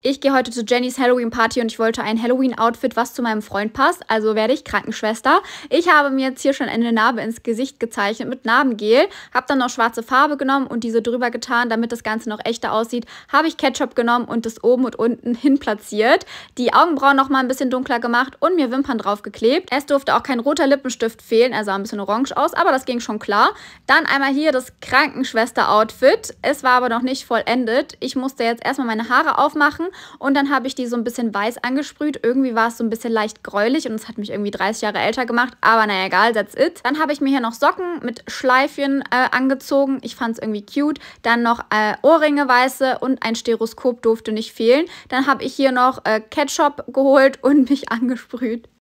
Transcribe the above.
Ich gehe heute zu Jennys Halloween Party und ich wollte ein Halloween-Outfit, was zu meinem Freund passt. Also werde ich Krankenschwester. Ich habe mir jetzt hier schon eine Narbe ins Gesicht gezeichnet mit Narbengel. Habe dann noch schwarze Farbe genommen und diese drüber getan, damit das Ganze noch echter aussieht. Habe ich Ketchup genommen und das oben und unten hin platziert. Die Augenbrauen nochmal ein bisschen dunkler gemacht und mir Wimpern draufgeklebt. Es durfte auch kein roter Lippenstift fehlen. Er sah ein bisschen orange aus, aber das ging schon klar. Dann einmal hier das Krankenschwester-Outfit. Es war aber noch nicht vollendet. Ich musste jetzt erstmal meine Haare aufmachen und dann habe ich die so ein bisschen weiß angesprüht. Irgendwie war es so ein bisschen leicht gräulich und es hat mich irgendwie 30 Jahre älter gemacht, aber naja, egal, that's it. Dann habe ich mir hier noch Socken mit Schleifchen äh, angezogen. Ich fand es irgendwie cute. Dann noch äh, Ohrringe weiße und ein Stereoskop durfte nicht fehlen. Dann habe ich hier noch äh, Ketchup geholt und mich angesprüht.